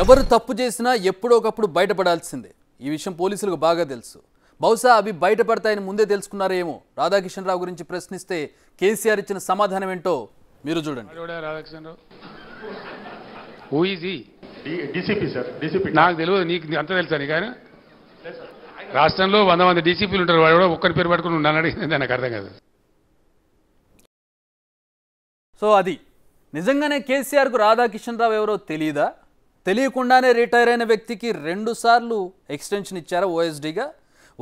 ఎవరు తప్పు చేసినా ఎప్పుడో ఒకప్పుడు బయటపడాల్సిందే ఈ విషయం పోలీసులకు బాగా తెలుసు బహుశా అవి బయటపడతాయని ముందే తెలుసుకున్నారేమో రాధాకిషన్ రావు గురించి ప్రశ్నిస్తే కేసీఆర్ ఇచ్చిన సమాధానం ఏంటో మీరు చూడండి నాకు నీకు అంత తెలుసా రాష్ట్రంలో వంద మంది డీసీపీలు ఉంటారు వాడు కూడా ఒక్కరి పేరు పట్టుకుని ఉన్నాను అడిగింది నాకు అర్థం కాదు సో అది నిజంగానే కేసీఆర్కు రాధాకిషన్ రావు ఎవరో తెలియదా తెలియకుండానే రిటైర్ అయిన వ్యక్తికి రెండుసార్లు ఎక్స్టెన్షన్ ఇచ్చారా ఓఎస్డీగా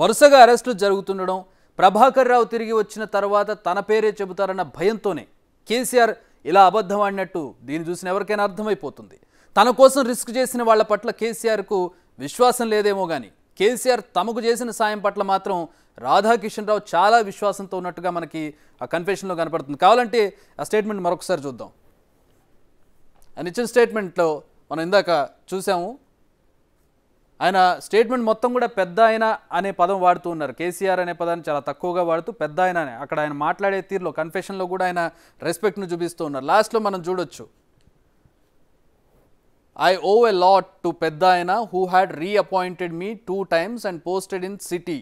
వరుసగా అరెస్టులు జరుగుతుండడం ప్రభాకర్ రావు తిరిగి వచ్చిన తర్వాత తన పేరే చెబుతారన్న భయంతోనే కేసీఆర్ ఇలా అబద్ధం ఆడినట్టు దీన్ని చూసిన ఎవరికైనా అర్థమైపోతుంది తన కోసం రిస్క్ చేసిన వాళ్ల పట్ల కేసీఆర్కు విశ్వాసం లేదేమో కానీ కేసీఆర్ తమకు చేసిన సాయం పట్ల మాత్రం రాధాకిషన్ రావు చాలా విశ్వాసంతో ఉన్నట్టుగా మనకి ఆ కన్ఫెషన్లో కనపడుతుంది కావాలంటే ఆ స్టేట్మెంట్ మరొకసారి చూద్దాం ఆయన ఇచ్చిన స్టేట్మెంట్లో మనం ఇందాక చూసాము ఆయన స్టేట్మెంట్ మొత్తం కూడా పెద్ద ఆయన అనే పదం వాడుతూ ఉన్నారు కేసీఆర్ అనే పదాన్ని చాలా తక్కువగా వాడుతూ పెద్ద ఆయన అనే అక్కడ ఆయన మాట్లాడే తీరులో కన్ఫెషన్లో కూడా ఆయన రెస్పెక్ట్ను చూపిస్తూ ఉన్నారు లాస్ట్లో మనం చూడొచ్చు I owe a lot to పెద్ద ఆయన who had reappointed me two times and posted in city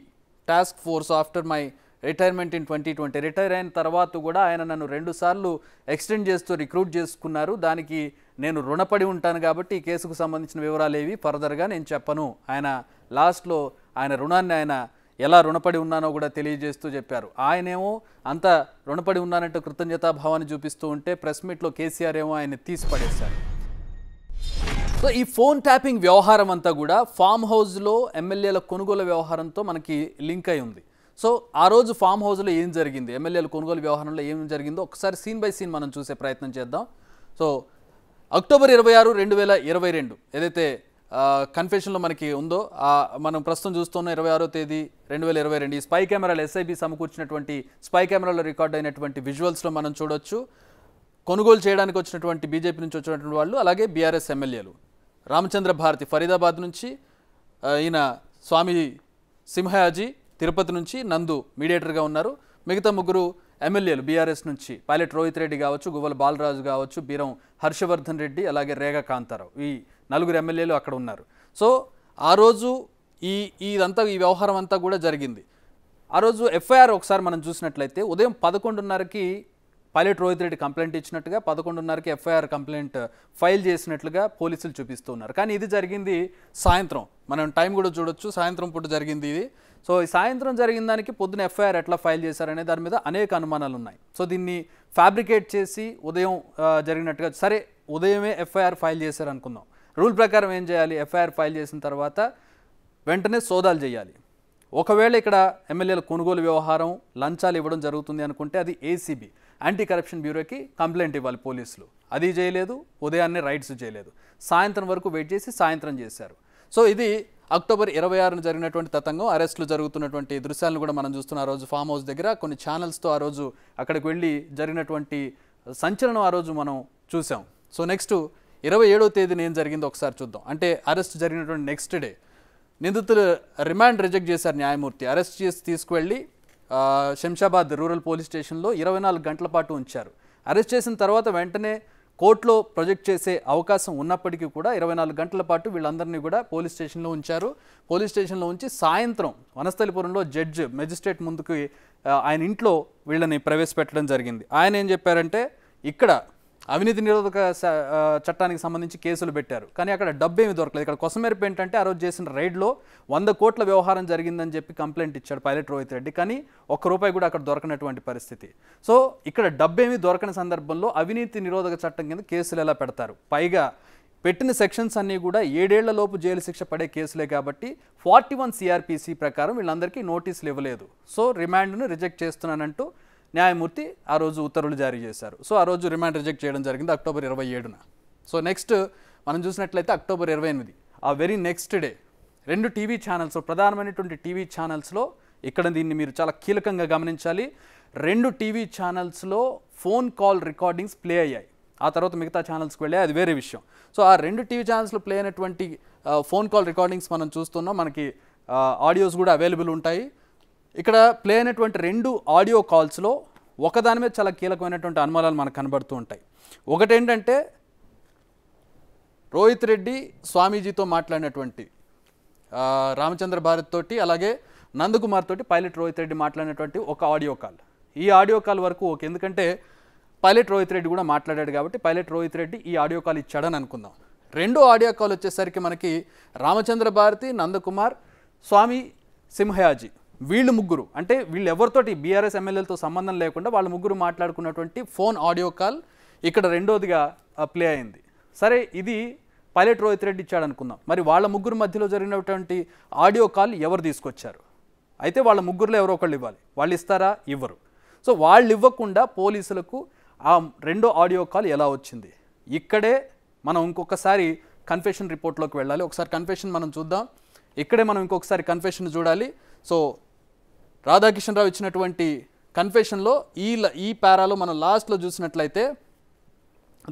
task force after my retirement in twenty twenty retire అయిన తర్వాత కూడా ఆయన నన్ను రెండుసార్లు ఎక్స్టెండ్ చేస్తూ రిక్రూట్ చేసుకున్నారు దానికి నేను రుణపడి ఉంటాను కాబట్టి ఈ కేసుకు సంబంధించిన వివరాలు ఏవి ఫర్దర్గా నేను చెప్పను ఆయన లాస్ట్లో ఆయన రుణాన్ని ఆయన ఎలా రుణపడి ఉన్నానో కూడా తెలియజేస్తూ చెప్పారు ఆయనేమో అంత రుణపడి ఉన్నానంటూ కృతజ్ఞతాభావాన్ని చూపిస్తూ ఉంటే ప్రెస్ మీట్లో కేసీఆర్ ఏమో ఆయన తీసి పడేశారు సో ఈ ఫోన్ ట్యాపింగ్ వ్యవహారం అంతా కూడా ఫామ్ హౌస్లో ఎమ్మెల్యేల కొనుగోలు వ్యవహారంతో మనకి లింక్ అయి ఉంది సో ఆ రోజు ఫామ్ హౌస్లో ఏం జరిగింది ఎమ్మెల్యేల కొనుగోలు వ్యవహారంలో ఏం జరిగిందో ఒకసారి సీన్ బై సీన్ మనం చూసే ప్రయత్నం చేద్దాం సో అక్టోబర్ ఇరవై ఆరు రెండు వేల ఇరవై రెండు ఏదైతే కన్ఫెషన్లో మనకి ఉందో మనం ప్రస్తుతం చూస్తున్న ఇరవై ఆరో తేదీ రెండు వేల ఇరవై రెండు ఈ స్పై కెమెరాలు ఎస్ఐబి సమకూర్చినటువంటి స్పై కెమెరాలో రికార్డ్ అయినటువంటి విజువల్స్లో మనం చూడొచ్చు కొనుగోలు చేయడానికి వచ్చినటువంటి బీజేపీ నుంచి వచ్చినటువంటి వాళ్ళు అలాగే బీఆర్ఎస్ ఎమ్మెల్యేలు రామచంద్ర భారతి ఫరీదాబాద్ నుంచి ఈయన స్వామి సింహయాజీ తిరుపతి నుంచి నందు మీడియేటర్గా ఉన్నారు మిగతా ముగ్గురు ఎమ్మెల్యేలు బీఆర్ఎస్ నుంచి పైలట్ రోహిత్ రెడ్డి కావచ్చు గువ్వల బాలరాజు కావచ్చు బీరం హర్షవర్ధన్ రెడ్డి అలాగే రేగా కాంతారావు ఈ నలుగురు ఎమ్మెల్యేలు అక్కడ ఉన్నారు సో ఆ రోజు ఈ ఇదంతా ఈ వ్యవహారం అంతా కూడా జరిగింది ఆ రోజు ఎఫ్ఐఆర్ ఒకసారి మనం చూసినట్లయితే ఉదయం పదకొండున్నరకి పైలట్ రోహిత్ రెడ్డి కంప్లైంట్ ఇచ్చినట్టుగా పదకొండున్నరకి ఎఫ్ఐఆర్ కంప్లైంట్ ఫైల్ చేసినట్లుగా పోలీసులు చూపిస్తూ ఉన్నారు కానీ ఇది జరిగింది సాయంత్రం మనం టైం కూడా చూడొచ్చు సాయంత్రం పూట జరిగింది ఇది సో ఈ సాయంత్రం జరిగిన దానికి పొద్దున ఎఫ్ఐఆర్ ఎట్లా ఫైల్ చేశారనే దాని మీద అనేక అనుమానాలు ఉన్నాయి సో దీన్ని ఫ్యాబ్రికేట్ చేసి ఉదయం జరిగినట్టుగా సరే ఉదయమే ఎఫ్ఐఆర్ ఫైల్ చేశారు అనుకుందాం రూల్ ప్రకారం ఏం చేయాలి ఎఫ్ఐఆర్ ఫైల్ చేసిన తర్వాత వెంటనే సోదాలు చేయాలి ఒకవేళ ఇక్కడ ఎమ్మెల్యేల కొనుగోలు వ్యవహారం లంచాలు ఇవ్వడం జరుగుతుంది అనుకుంటే అది ఏసీబీ యాంటీ కరప్షన్ బ్యూరోకి కంప్లైంట్ ఇవ్వాలి పోలీసులు అది చేయలేదు ఉదయాన్నే రైట్స్ చేయలేదు సాయంత్రం వరకు వెయిట్ చేసి సాయంత్రం చేశారు సో ఇది అక్టోబర్ ఇరవై ఆరున జరిగినటువంటి తతంగం అరెస్టులు జరుగుతున్నటువంటి దృశ్యాలను కూడా మనం చూస్తున్న ఆ రోజు ఫామ్ హౌస్ దగ్గర కొన్ని ఛానల్స్తో ఆ రోజు అక్కడికి వెళ్ళి జరిగినటువంటి సంచలనం ఆ రోజు మనం చూసాం సో నెక్స్ట్ ఇరవై ఏడో తేదీన ఏం జరిగిందో ఒకసారి చూద్దాం అంటే అరెస్ట్ జరిగినటువంటి నెక్స్ట్ డే నిందితులు రిమాండ్ రిజెక్ట్ చేశారు న్యాయమూర్తి అరెస్ట్ చేసి తీసుకువెళ్ళి శంషాబాద్ రూరల్ పోలీస్ స్టేషన్లో ఇరవై నాలుగు గంటల పాటు ఉంచారు అరెస్ట్ చేసిన తర్వాత వెంటనే కోర్టులో ప్రొజెక్ట్ చేసే అవకాశం ఉన్నప్పటికీ కూడా ఇరవై నాలుగు గంటల పాటు వీళ్ళందరినీ కూడా పోలీస్ స్టేషన్లో ఉంచారు పోలీస్ స్టేషన్లో ఉంచి సాయంత్రం వనస్థలిపురంలో జడ్జ్ మెజిస్ట్రేట్ ముందుకు ఆయన ఇంట్లో వీళ్ళని ప్రవేశపెట్టడం జరిగింది ఆయన ఏం చెప్పారంటే ఇక్కడ అవినీతి నిరోధక చట్టానికి సంబంధించి కేసులు పెట్టారు కానీ అక్కడ డబ్బేమి దొరకలేదు ఇక్కడ కొసమెరుపు ఏంటంటే ఆ రోజు చేసిన రైడ్లో వంద కోట్ల వ్యవహారం జరిగిందని చెప్పి కంప్లైంట్ ఇచ్చాడు పైలట్ రోహిత్ రెడ్డి కానీ ఒక్క రూపాయి కూడా అక్కడ దొరకనటువంటి పరిస్థితి సో ఇక్కడ డబ్బేమి దొరకని సందర్భంలో అవినీతి నిరోధక చట్టం కింద కేసులు ఎలా పెడతారు పైగా పెట్టిన సెక్షన్స్ అన్నీ కూడా ఏడేళ్లలోపు జైలు శిక్ష పడే కేసులే కాబట్టి ఫార్టీ వన్ సిఆర్పిసి ప్రకారం వీళ్ళందరికీ నోటీసులు ఇవ్వలేదు సో రిమాండ్ను రిజెక్ట్ చేస్తున్నానంటూ న్యాయమూర్తి ఆ రోజు ఉత్తర్వులు జారీ చేశారు సో ఆ రోజు రిమాండ్ రిజెక్ట్ చేయడం జరిగింది అక్టోబర్ ఇరవై ఏడున సో నెక్స్ట్ మనం చూసినట్లయితే అక్టోబర్ ఇరవై ఎనిమిది ఆ వెరీ నెక్స్ట్ డే రెండు టీవీ ఛానల్స్ ప్రధానమైనటువంటి టీవీ ఛానల్స్లో ఇక్కడ దీన్ని మీరు చాలా కీలకంగా గమనించాలి రెండు టీవీ ఛానల్స్లో ఫోన్ కాల్ రికార్డింగ్స్ ప్లే అయ్యాయి ఆ తర్వాత మిగతా ఛానల్స్కి వెళ్ళాయి అది వేరే విషయం సో ఆ రెండు టీవీ ఛానల్స్లో ప్లే అయినటువంటి ఫోన్ కాల్ రికార్డింగ్స్ మనం చూస్తున్నాం మనకి ఆడియోస్ కూడా అవైలబుల్ ఉంటాయి ఇక్కడ ప్లే అయినటువంటి రెండు ఆడియో కాల్స్లో ఒకదాని మీద చాలా కీలకమైనటువంటి అనుమానాలు మనకు కనబడుతూ ఉంటాయి ఒకటేంటంటే రోహిత్ రెడ్డి స్వామీజీతో మాట్లాడినటువంటి రామచంద్ర భారత్ తోటి అలాగే నందకుమార్ తోటి పైలట్ రోహిత్ రెడ్డి మాట్లాడినటువంటి ఒక ఆడియో కాల్ ఈ ఆడియో కాల్ వరకు ఓకే ఎందుకంటే పైలట్ రోహిత్ రెడ్డి కూడా మాట్లాడాడు కాబట్టి పైలట్ రోహిత్ రెడ్డి ఈ ఆడియో కాల్ ఇచ్చాడని అనుకుందాం రెండో ఆడియో కాల్ వచ్చేసరికి మనకి రామచంద్ర భారతి నందకుమార్ స్వామి సింహయాజీ వీళ్ళు ముగ్గురు అంటే వీళ్ళు ఎవరితోటి బీఆర్ఎస్ ఎమ్మెల్యేలతో సంబంధం లేకుండా వాళ్ళ ముగ్గురు మాట్లాడుకున్నటువంటి ఫోన్ ఆడియో కాల్ ఇక్కడ రెండోదిగా ప్లే అయింది సరే ఇది పైలట్ రోహిత్ రెడ్డి ఇచ్చాడు అనుకుందాం మరి వాళ్ళ ముగ్గురు మధ్యలో జరిగినటువంటి ఆడియో కాల్ ఎవరు తీసుకొచ్చారు అయితే వాళ్ళ ముగ్గురులో ఎవరో ఒకళ్ళు ఇవ్వాలి వాళ్ళు ఇస్తారా ఇవ్వరు సో వాళ్ళు ఇవ్వకుండా పోలీసులకు ఆ రెండో ఆడియో కాల్ ఎలా వచ్చింది ఇక్కడే మనం ఇంకొకసారి కన్ఫెషన్ రిపోర్ట్లోకి వెళ్ళాలి ఒకసారి కన్ఫెషన్ మనం చూద్దాం ఇక్కడే మనం ఇంకొకసారి కన్ఫెషన్ చూడాలి సో రాధాకిషన్రావు ఇచ్చినటువంటి కన్ఫెషన్లో ఈ ఈ పారాలో మనం లాస్ట్లో చూసినట్లయితే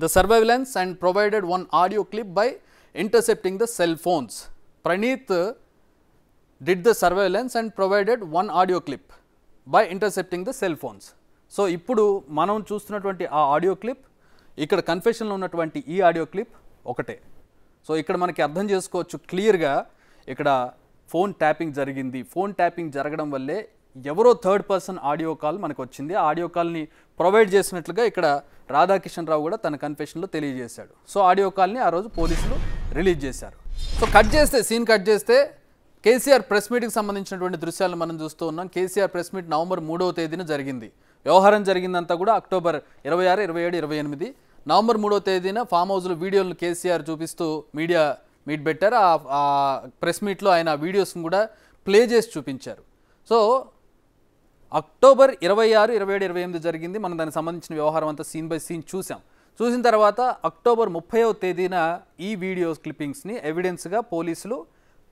the surveillance and provided one audio clip by intercepting the cell phones Praneeth did the surveillance and provided one audio clip by intercepting the cell phones so ఇప్పుడు మనం చూస్తున్నటువంటి ఆ ఆడియో క్లిప్ ఇక్కడ కన్ఫెషన్లో ఉన్నటువంటి ఈ ఆడియో క్లిప్ ఒకటే సో ఇక్కడ మనకి అర్థం చేసుకోవచ్చు క్లియర్గా ఇక్కడ ఫోన్ ట్యాపింగ్ జరిగింది ఫోన్ ట్యాపింగ్ జరగడం వల్లే ఎవరో థర్డ్ పర్సన్ ఆడియో కాల్ మనకు వచ్చింది ఆడియో కాల్ని ప్రొవైడ్ చేసినట్లుగా ఇక్కడ రాధాకిషన్ రావు కూడా తన కన్ఫెషన్లో తెలియజేశాడు సో ఆడియో కాల్ని ఆ రోజు పోలీసులు రిలీజ్ చేశారు సో కట్ చేస్తే సీన్ కట్ చేస్తే కేసీఆర్ ప్రెస్ మీట్కి సంబంధించినటువంటి దృశ్యాలను మనం చూస్తూ ఉన్నాం కేసీఆర్ ప్రెస్ మీట్ నవంబర్ మూడవ తేదీన జరిగింది వ్యవహారం జరిగిందంతా కూడా అక్టోబర్ ఇరవై ఆరు ఇరవై ఏడు ఇరవై ఎనిమిది నవంబర్ మూడో తేదీన ఫామ్ హౌస్లో వీడియోలను కేసీఆర్ చూపిస్తూ మీడియా మీట్ పెట్టారు ఆ ప్రెస్ మీట్లో ఆయన వీడియోస్ని కూడా ప్లే చేసి చూపించారు సో అక్టోబర్ ఇరవై ఆరు ఇరవై ఏడు ఇరవై ఎనిమిది జరిగింది మనం దానికి సంబంధించిన వ్యవహారం అంతా సీన్ బై సీన్ చూసాం చూసిన తర్వాత అక్టోబర్ ముప్పైవ తేదీన ఈ వీడియో క్లిప్పింగ్స్ని ఎవిడెన్స్గా పోలీసులు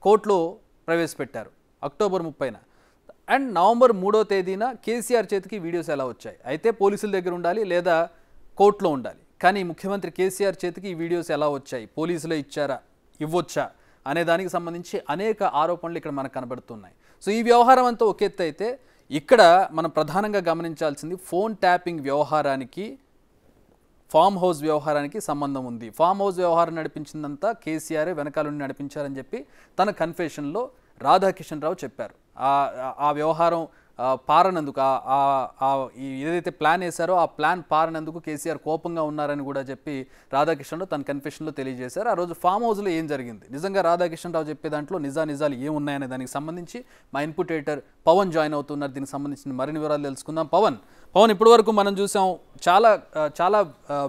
కోర్టులో ప్రవేశపెట్టారు అక్టోబర్ ముప్పైన అండ్ నవంబర్ మూడో తేదీన కేసీఆర్ చేతికి వీడియోస్ ఎలా వచ్చాయి అయితే పోలీసుల దగ్గర ఉండాలి లేదా కోర్టులో ఉండాలి కానీ ముఖ్యమంత్రి కేసీఆర్ చేతికి ఈ వీడియోస్ ఎలా వచ్చాయి పోలీసులే ఇచ్చారా ఇవ్వొచ్చా అనే దానికి సంబంధించి అనేక ఆరోపణలు ఇక్కడ మనకు కనబడుతున్నాయి సో ఈ వ్యవహారం అంతా ఒక ఎత్తు అయితే ఇక్కడ మనం ప్రధానంగా గమనించాల్సింది ఫోన్ ట్యాపింగ్ వ్యవహారానికి ఫామ్ హౌస్ వ్యవహారానికి సంబంధం ఉంది ఫామ్ హౌస్ వ్యవహారం నడిపించిందంతా కేసీఆరే వెనకాల నడిపించారని చెప్పి తన కన్ఫెషన్లో రాధాకిషన్ రావు చెప్పారు ఆ వ్యవహారం పారనందుకు ఏదైతే ప్లాన్ వేశారో ఆ ప్లాన్ పారనందుకు కేసీఆర్ కోపంగా ఉన్నారని కూడా చెప్పి రాధాకృష్ణరావు తన కన్ఫ్యూషన్లో తెలియజేశారు ఆ రోజు ఫామ్ హౌస్లో ఏం జరిగింది నిజంగా రాధాకృష్ణరావు చెప్పే దాంట్లో నిజా నిజాలు ఏమున్నాయనే దానికి సంబంధించి మా ఇన్పుట్ ఎడిటర్ పవన్ జాయిన్ అవుతున్నారు దీనికి సంబంధించిన మరిన్ని వివరాలు తెలుసుకుందాం పవన్ పవన్ ఇప్పటివరకు మనం చూసాం చాలా చాలా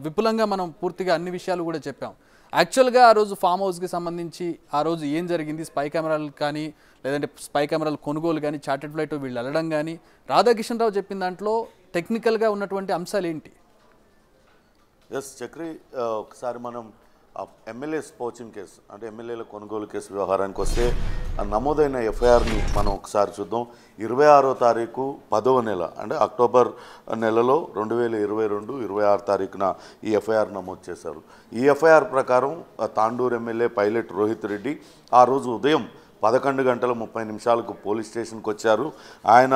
విపులంగా మనం పూర్తిగా అన్ని విషయాలు కూడా చెప్పాం యాక్చువల్గా ఆ రోజు ఫామ్ హౌస్కి సంబంధించి ఆ రోజు ఏం జరిగింది స్పై కెమెరాలు కానీ లేదంటే స్పై కెమెరాలు కొనుగోలు కానీ చార్టెడ్ ఫ్లైట్ వీళ్ళు వెళ్ళడం కానీ రాధాకిషన్ రావు చెప్పిన దాంట్లో టెక్నికల్గా ఉన్నటువంటి అంశాలు ఏంటి ఎస్ చక్రి ఒకసారి మనం ఎమ్మెల్యే స్పోచింగ్ కేసు అంటే ఎమ్మెల్యేల కొనుగోలు కేసు వ్యవహారానికి వస్తే నమోదైన ఎఫ్ఐఆర్ని మనం ఒకసారి చూద్దాం ఇరవై ఆరో తారీఖు పదవ నెల అంటే అక్టోబర్ నెలలో రెండు వేల ఇరవై రెండు ఇరవై ఆరు తారీఖున ఈ ఎఫ్ఐఆర్ నమోదు చేశారు ఈ ఎఫ్ఐఆర్ ప్రకారం తాండూరు ఎమ్మెల్యే పైలట్ రోహిత్ రెడ్డి ఆ రోజు ఉదయం పదకొండు గంటల ముప్పై నిమిషాలకు పోలీస్ స్టేషన్కి వచ్చారు ఆయన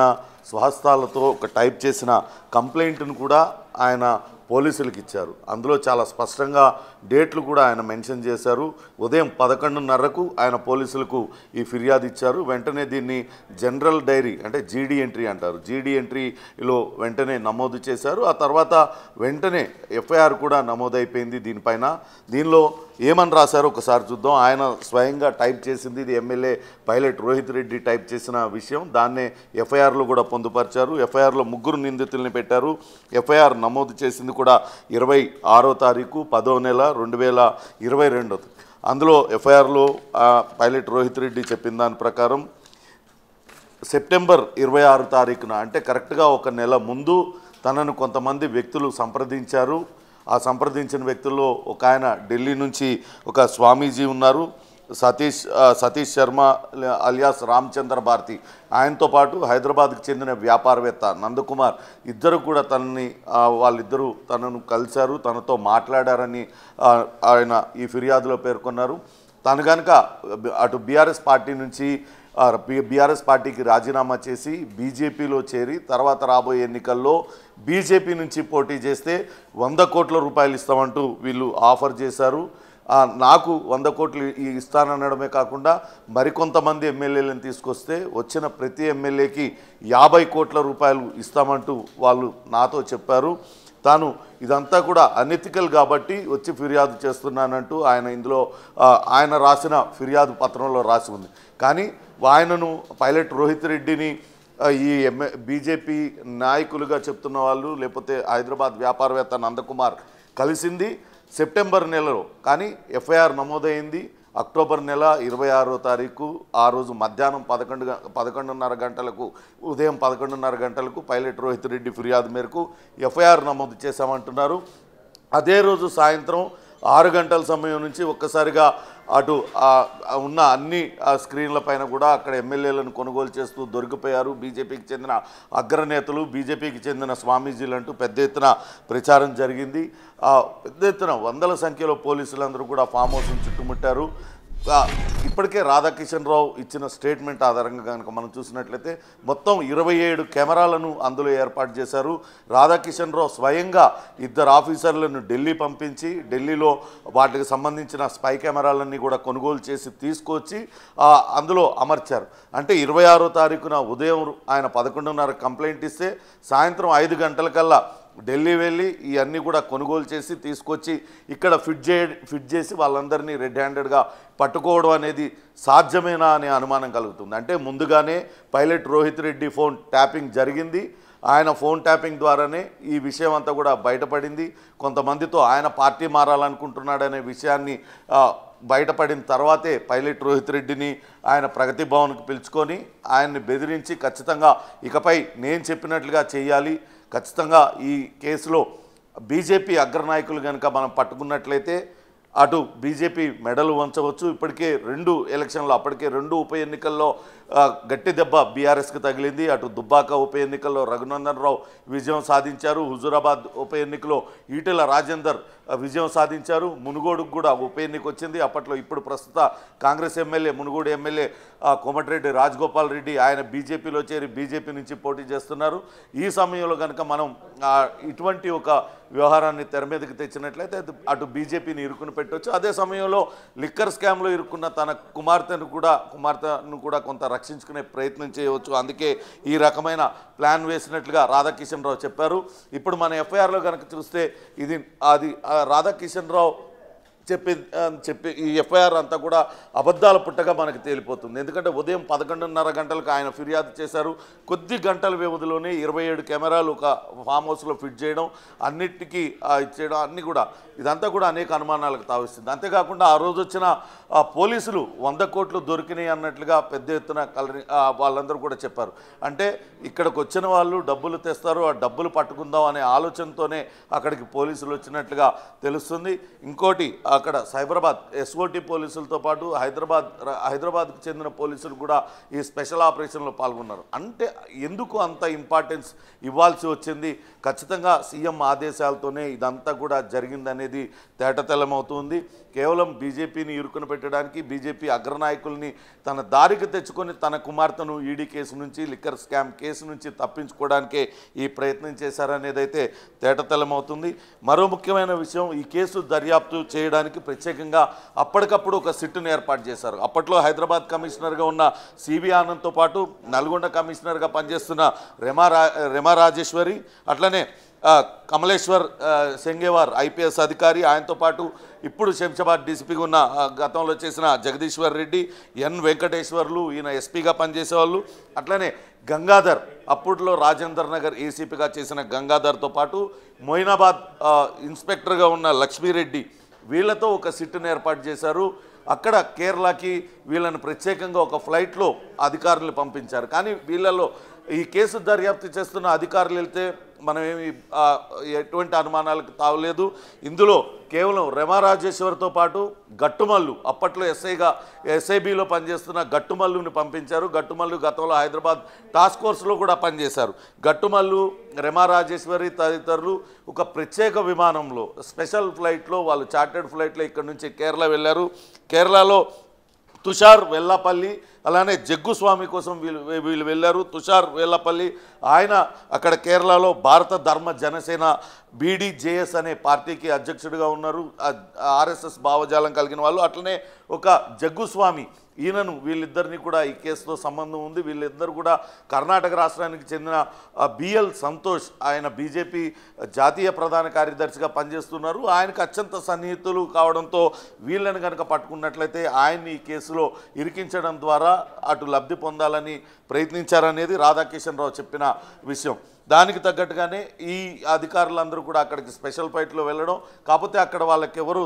స్వహస్తాలతో ఒక టైప్ చేసిన కంప్లైంట్ను కూడా ఆయన పోలీసులకు ఇచ్చారు అందులో చాలా స్పష్టంగా డేట్లు కూడా ఆయన మెన్షన్ చేశారు ఉదయం పదకొండున్నరకు ఆయన పోలీసులకు ఈ ఫిర్యాదు ఇచ్చారు వెంటనే దీన్ని జనరల్ డైరీ అంటే జీడీ ఎంట్రీ అంటారు జీడీ ఎంట్రీలో వెంటనే నమోదు చేశారు ఆ తర్వాత వెంటనే ఎఫ్ఐఆర్ కూడా నమోదైపోయింది దీనిపైన దీనిలో ఏమని రాశారో ఒకసారి చూద్దాం ఆయన స్వయంగా టైప్ చేసింది ఇది MLA pilot Rohith Reddy type చేసిన విషయం దాన్నే ఎఫ్ఐఆర్లో కూడా పొందుపరిచారు ఎఫ్ఐఆర్లో ముగ్గురు నిందితుల్ని పెట్టారు ఎఫ్ఐఆర్ నమోదు చేసింది కూడా ఇరవై ఆరో తారీఖు పదో నెల రెండు వేల ఇరవై రెండు అందులో ఎఫ్ఐఆర్లో పైలట్ రోహిత్ రెడ్డి చెప్పిన దాని ప్రకారం సెప్టెంబర్ ఇరవై ఆరు తారీఖున అంటే కరెక్ట్గా ఒక నెల ముందు తనను కొంతమంది వ్యక్తులు సంప్రదించారు ఆ సంప్రదించిన వ్యక్తుల్లో ఒక ఆయన ఢిల్లీ నుంచి ఒక స్వామీజీ ఉన్నారు సతీష్ సతీష్ శర్మ అలియాస్ రామచంద్ర భారతి ఆయనతో పాటు హైదరాబాద్కి చెందిన వ్యాపారవేత్త నందకుమార్ ఇద్దరు కూడా తనని వాళ్ళిద్దరూ తనను కలిశారు తనతో మాట్లాడారని ఆయన ఈ ఫిర్యాదులో పేర్కొన్నారు తను కనుక అటు బీఆర్ఎస్ పార్టీ నుంచి బీఆర్ఎస్ పార్టీకి రాజీనామా చేసి బీజేపీలో చేరి తర్వాత రాబోయే ఎన్నికల్లో బీజేపీ నుంచి పోటీ చేస్తే వంద కోట్ల రూపాయలు ఇస్తామంటూ వీళ్ళు ఆఫర్ చేశారు నాకు వంద కోట్లు ఇస్తాననడమే కాకుండా మరికొంతమంది ఎమ్మెల్యేలను తీసుకొస్తే వచ్చిన ప్రతి ఎమ్మెల్యేకి యాభై కోట్ల రూపాయలు ఇస్తామంటూ వాళ్ళు నాతో చెప్పారు తాను ఇదంతా కూడా అనెతికల్ కాబట్టి వచ్చి ఫిర్యాదు చేస్తున్నానంటూ ఆయన ఇందులో ఆయన రాసిన ఫిర్యాదు పత్రంలో రాసి ఉంది కానీ ఆయనను పైలట్ రోహిత్ రెడ్డిని ఈ ఎంఏ బీజేపీ నాయకులుగా చెప్తున్న వాళ్ళు లేకపోతే హైదరాబాద్ వ్యాపారవేత్త నందకుమార్ కలిసింది సెప్టెంబర్ నెలలో కానీ ఎఫ్ఐఆర్ నమోదైంది అక్టోబర్ నెల ఇరవై ఆరో తారీఖు ఆ రోజు మధ్యాహ్నం పదకొండు పదకొండున్నర గంటలకు ఉదయం పదకొండున్నర గంటలకు పైలట్ రోహిత్ రెడ్డి ఫిర్యాదు మేరకు ఎఫ్ఐఆర్ నమోదు చేశామంటున్నారు అదే రోజు సాయంత్రం ఆరు గంటల సమయం నుంచి ఒక్కసారిగా అటు ఉన్న అన్ని స్క్రీన్ల పైన కూడా అక్కడ ఎమ్మెల్యేలను కొనుగోలు చేస్తూ దొరికిపోయారు బీజేపీకి చెందిన అగ్రనేతలు బీజేపీకి చెందిన స్వామీజీలు అంటూ పెద్ద ఎత్తున ప్రచారం జరిగింది పెద్ద ఎత్తున వందల సంఖ్యలో పోలీసులందరూ కూడా ఫామ్ హౌస్ను చుట్టుముట్టారు ఇప్పటికే రాధాకిషన్ రావు ఇచ్చిన స్టేట్మెంట్ ఆధారంగా కనుక మనం చూసినట్లయితే మొత్తం ఇరవై ఏడు కెమెరాలను అందులో ఏర్పాటు చేశారు రాధాకిషన్ రావు స్వయంగా ఇద్దరు ఆఫీసర్లను ఢిల్లీ పంపించి ఢిల్లీలో వాటికి సంబంధించిన స్పై కెమెరాలన్నీ కూడా కొనుగోలు చేసి తీసుకొచ్చి అందులో అమర్చారు అంటే ఇరవై ఆరో తారీఖున ఉదయం ఆయన పదకొండున్నర కంప్లైంట్ ఇస్తే సాయంత్రం ఐదు గంటలకల్లా ఢిల్లీ వెళ్ళి ఇవన్నీ కూడా కొనుగోలు చేసి తీసుకొచ్చి ఇక్కడ ఫిట్ చే ఫిట్ చేసి వాళ్ళందరినీ రెడ్ హ్యాండెడ్గా పట్టుకోవడం అనేది సాధ్యమేనా అనే అనుమానం కలుగుతుంది అంటే ముందుగానే pilot Rohith Reddy phone tapping జరిగింది ఆయన ఫోన్ ట్యాపింగ్ ద్వారానే ఈ విషయం అంతా కూడా బయటపడింది కొంతమందితో ఆయన పార్టీ మారాలనుకుంటున్నాడనే విషయాన్ని బయటపడిన తర్వాతే పైలట్ రోహిత్ రెడ్డిని ఆయన ప్రగతి భవన్కి పిలుచుకొని ఆయన్ని బెదిరించి ఖచ్చితంగా ఇకపై నేను చెప్పినట్లుగా చేయాలి ఖచ్చితంగా ఈ కేసులో బీజేపీ అగ్రనాయకులు కనుక మనం పట్టుకున్నట్లయితే అటు బీజేపీ మెడలు వంచవచ్చు ఇప్పటికే రెండు ఎలక్షన్లు అప్పటికే రెండు ఉప ఎన్నికల్లో గట్టి దెబ్బ బీఆర్ఎస్కి తగిలింది అటు దుబ్బాక ఉప ఎన్నికల్లో రఘునందన్ రావు విజయం సాధించారు హుజూరాబాద్ ఉప ఎన్నికలో ఈటెల రాజేందర్ విజయం సాధించారు మునుగోడుకు కూడా ఉప ఎన్నిక వచ్చింది అప్పట్లో ఇప్పుడు ప్రస్తుత కాంగ్రెస్ ఎమ్మెల్యే మునుగోడు ఎమ్మెల్యే కోమటిరెడ్డి రాజగోపాల్ రెడ్డి ఆయన బీజేపీలో చేరి బీజేపీ నుంచి పోటీ చేస్తున్నారు ఈ సమయంలో కనుక మనం ఇటువంటి ఒక వ్యవహారాన్ని తెర మీదకి తెచ్చినట్లయితే అటు బీజేపీని ఇరుకుని పెట్టవచ్చు అదే సమయంలో లిక్కర్ స్కామ్లో ఇరుక్కున్న తన కుమార్తెను కూడా కుమార్తెను కూడా కొంత రక్షించుకునే ప్రయత్నం చేయవచ్చు అందుకే ఈ రకమైన ప్లాన్ వేసినట్లుగా రాధాకిషన్ రావు చెప్పారు ఇప్పుడు మన ఎఫ్ఐఆర్లో కనుక చూస్తే ఇది అది రాధాకిషన్ రావు చెప్పే చెప్పి ఈ ఎఫ్ఐఆర్ అంతా కూడా అబద్ధాల పుట్టగా మనకు తేలిపోతుంది ఎందుకంటే ఉదయం పదకొండున్నర గంటలకు ఆయన ఫిర్యాదు చేశారు కొద్ది గంటల వ్యవధిలోనే ఇరవై ఏడు కెమెరాలు ఒక ఫామ్ హౌస్లో ఫిట్ చేయడం అన్నిటికీ ఇచ్చేయడం అన్నీ కూడా ఇదంతా కూడా అనేక అనుమానాలకు తావిస్తుంది అంతేకాకుండా ఆ రోజు వచ్చిన పోలీసులు వంద కోట్లు దొరికినాయి అన్నట్లుగా పెద్ద ఎత్తున కలరి వాళ్ళందరూ కూడా చెప్పారు అంటే ఇక్కడికి వచ్చిన వాళ్ళు డబ్బులు తెస్తారు ఆ డబ్బులు పట్టుకుందాం అనే ఆలోచనతోనే అక్కడికి పోలీసులు వచ్చినట్లుగా తెలుస్తుంది ఇంకోటి అక్కడ సైబరాబాద్ ఎస్ఓటీ పోలీసులతో పాటు హైదరాబాద్ హైదరాబాద్కు చెందిన పోలీసులు కూడా ఈ స్పెషల్ ఆపరేషన్లో పాల్గొన్నారు అంటే ఎందుకు అంత ఇంపార్టెన్స్ ఇవ్వాల్సి వచ్చింది ఖచ్చితంగా సీఎం ఆదేశాలతోనే ఇదంతా కూడా జరిగిందనేది తేటతెలమవుతుంది కేవలం బీజేపీని ఇరుకున పెట్టడానికి బీజేపీ అగ్రనాయకుల్ని తన దారికి తెచ్చుకొని తన కుమార్తెను ఈడీ కేసు నుంచి లిక్కర్ స్కామ్ కేసు నుంచి తప్పించుకోవడానికే ఈ ప్రయత్నం చేశారనేదైతే తేటతెలమవుతుంది మరో ముఖ్యమైన విషయం ఈ కేసు దర్యాప్తు చేయడానికి దానికి ప్రత్యేకంగా అప్పటికప్పుడు ఒక సిట్టును ఏర్పాటు చేశారు అప్పట్లో హైదరాబాద్ కమిషనర్గా ఉన్న సిబి ఆనంద్తో పాటు నల్గొండ కమిషనర్గా పనిచేస్తున్న రెమా రెమా రాజేశ్వరి అట్లనే కమలేశ్వర్ సెంగేవార్ ఐపీఎస్ అధికారి ఆయనతో పాటు ఇప్పుడు శంషాబాద్ డీసీపీగా ఉన్న గతంలో చేసిన జగదీశ్వర్ రెడ్డి ఎన్ వెంకటేశ్వర్లు ఈయన ఎస్పీగా పనిచేసేవాళ్ళు అట్లనే గంగాధర్ అప్పట్లో రాజేందర్ నగర్ ఏసీపీగా చేసిన గంగాధర్తో పాటు మొయినాబాద్ ఇన్స్పెక్టర్గా ఉన్న లక్ష్మీరెడ్డి వీళ్లతో ఒక సిట్టును ఏర్పాటు చేశారు అక్కడ కేరళకి వీళ్ళని ప్రత్యేకంగా ఒక ఫ్లైట్లో అధికారులు పంపించారు కానీ వీళ్ళలో ఈ కేసు దర్యాప్తు చేస్తున్న అధికారులు వెళ్తే మనమేమి ఎటువంటి అనుమానాలకు తావలేదు ఇందులో కేవలం రమా రాజేశ్వర్తో పాటు గట్టుమల్లు అప్పట్లో ఎస్ఐగా ఎస్ఐబిలో పనిచేస్తున్న గట్టుమల్లుని పంపించారు గట్టుమల్లు గతంలో హైదరాబాద్ టాస్క్ ఫోర్స్లో కూడా పనిచేశారు గట్టుమల్లు రమా రాజేశ్వరి తదితరులు ఒక ప్రత్యేక విమానంలో స్పెషల్ ఫ్లైట్లో వాళ్ళు చార్టెడ్ ఫ్లైట్లో ఇక్కడ నుంచి కేరళ వెళ్ళారు కేరళలో తుషార్ వెల్లపల్లి అలానే జగ్గుస్వామి కోసం వీళ్ళు వీళ్ళు వెళ్ళారు తుషార్ వేళ్లపల్లి ఆయన అక్కడ కేరళలో భారత ధర్మ జనసేన బీడీజేఎస్ అనే పార్టీకి అధ్యక్షుడిగా ఉన్నారు ఆర్ఎస్ఎస్ భావజాలం కలిగిన వాళ్ళు అట్లనే ఒక జగ్గుస్వామి ఈయనను వీళ్ళిద్దరినీ కూడా ఈ కేసుతో సంబంధం ఉంది వీళ్ళిద్దరు కూడా కర్ణాటక రాష్ట్రానికి చెందిన బిఎల్ సంతోష్ ఆయన బీజేపీ జాతీయ ప్రధాన కార్యదర్శిగా పనిచేస్తున్నారు ఆయనకు అత్యంత సన్నిహితులు కావడంతో వీళ్ళని కనుక పట్టుకున్నట్లయితే ఆయన్ని ఈ కేసులో ఇరికించడం ద్వారా అటు లబ్ధి పొందాలని ప్రయత్నించారనేది రాధాకిషన్ రావు చెప్పిన విషయం దానికి తగ్గట్టుగానే ఈ అధికారులందరూ కూడా అక్కడికి స్పెషల్ ఫైట్లో వెళ్ళడం కాకపోతే అక్కడ వాళ్ళకి ఎవరు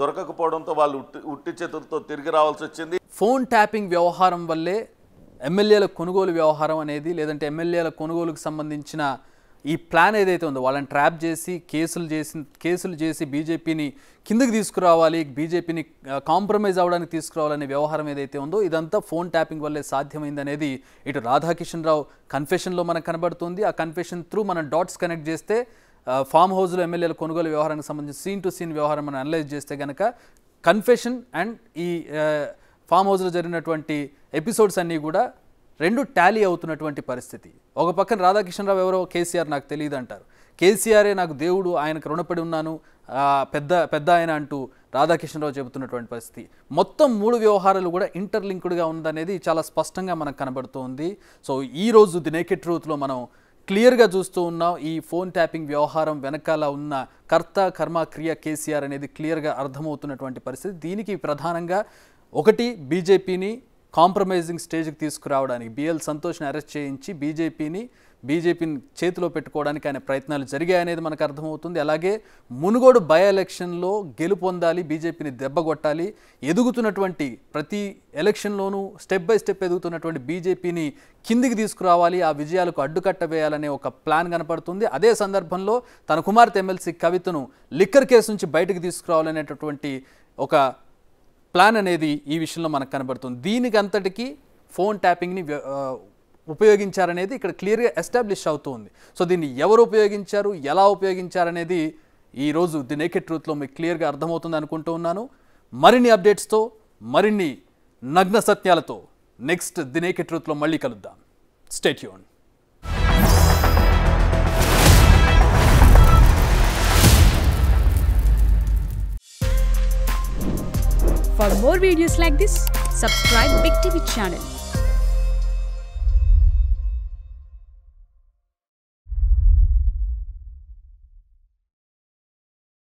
దొరకకపోవడంతో వాళ్ళు ఉట్టి ఉట్టి చేతులతో తిరిగి రావాల్సి వచ్చింది ఫోన్ ట్యాపింగ్ వ్యవహారం వల్లే ఎమ్మెల్యేల కొనుగోలు వ్యవహారం అనేది లేదంటే ఎమ్మెల్యేల కొనుగోలుకు సంబంధించిన ఈ ప్లాన్ ఏదైతే ఉందో వాళ్ళని ట్రాప్ చేసి కేసులు చేసి కేసులు చేసి బీజేపీని కిందకి తీసుకురావాలి బీజేపీని కాంప్రమైజ్ అవ్వడానికి తీసుకురావాలనే వ్యవహారం ఏదైతే ఉందో ఇదంతా ఫోన్ ట్యాపింగ్ వల్లే సాధ్యమైందనేది ఇటు రాధాకిషన్ రావు కన్ఫెషన్లో మనకు కనబడుతుంది ఆ కన్ఫెషన్ త్రూ మనం డాట్స్ కనెక్ట్ చేస్తే ఫామ్ హౌస్లో ఎమ్మెల్యేల కొనుగోలు వ్యవహారానికి సంబంధించి సీన్ టు సీన్ వ్యవహారం మనం అనలైజ్ చేస్తే కనుక కన్ఫెషన్ అండ్ ఈ ఫామ్ హౌస్లో జరిగినటువంటి ఎపిసోడ్స్ అన్నీ కూడా రెండు టాలీ అవుతున్నటువంటి పరిస్థితి ఒక పక్కన రాధాకృష్ణరావు ఎవరో కేసీఆర్ నాకు తెలియదు అంటారు కేసీఆరే నాకు దేవుడు ఆయనకు రుణపడి ఉన్నాను పెద్ద పెద్ద ఆయన అంటూ రాధాకృష్ణరావు చెబుతున్నటువంటి పరిస్థితి మొత్తం మూడు వ్యవహారాలు కూడా ఇంటర్లింక్డ్గా ఉందనేది చాలా స్పష్టంగా మనకు కనబడుతోంది సో ఈరోజు ది నేకెడ్ ట్రూత్లో మనం క్లియర్గా చూస్తూ ఉన్నాం ఈ ఫోన్ ట్యాపింగ్ వ్యవహారం వెనకాల ఉన్న కర్త కర్మ క్రియ కేసీఆర్ అనేది క్లియర్గా అర్థమవుతున్నటువంటి పరిస్థితి దీనికి ప్రధానంగా ఒకటి బీజేపీని కాంప్రమైజింగ్ స్టేజ్కి తీసుకురావడానికి బిఎల్ సంతోష్ని అరెస్ట్ చేయించి బీజేపీని బీజేపీని చేతిలో పెట్టుకోవడానికి ఆయన ప్రయత్నాలు జరిగాయనేది మనకు అర్థమవుతుంది అలాగే మునుగోడు బై ఎలక్షన్లో గెలుపొందాలి బీజేపీని దెబ్బగొట్టాలి ఎదుగుతున్నటువంటి ప్రతి ఎలక్షన్లోనూ స్టెప్ బై స్టెప్ ఎదుగుతున్నటువంటి బీజేపీని కిందికి తీసుకురావాలి ఆ విజయాలకు అడ్డుకట్ట వేయాలనే ఒక ప్లాన్ కనపడుతుంది అదే సందర్భంలో తన కుమార్తె ఎమ్మెల్సీ కవితను లిక్కర్ కేసు నుంచి బయటకు తీసుకురావాలనేటటువంటి ఒక ప్లాన్ అనేది ఈ విషయంలో మనకు కనబడుతుంది దీనికి అంతటికీ ఫోన్ ట్యాపింగ్ని ఉపయోగించారనేది ఇక్కడ క్లియర్గా ఎస్టాబ్లిష్ అవుతుంది సో దీన్ని ఎవరు ఉపయోగించారు ఎలా ఉపయోగించారనేది ఈరోజు ది నేకెడ్ ట్రూత్లో మీకు క్లియర్గా అర్థమవుతుంది అనుకుంటూ ఉన్నాను మరిన్ని అప్డేట్స్తో మరిన్ని నగ్న సత్యాలతో నెక్స్ట్ ది నేకెడ్ ట్రూత్లో మళ్ళీ కలుద్దాం stay tuned For more videos like this, subscribe Big TV channel.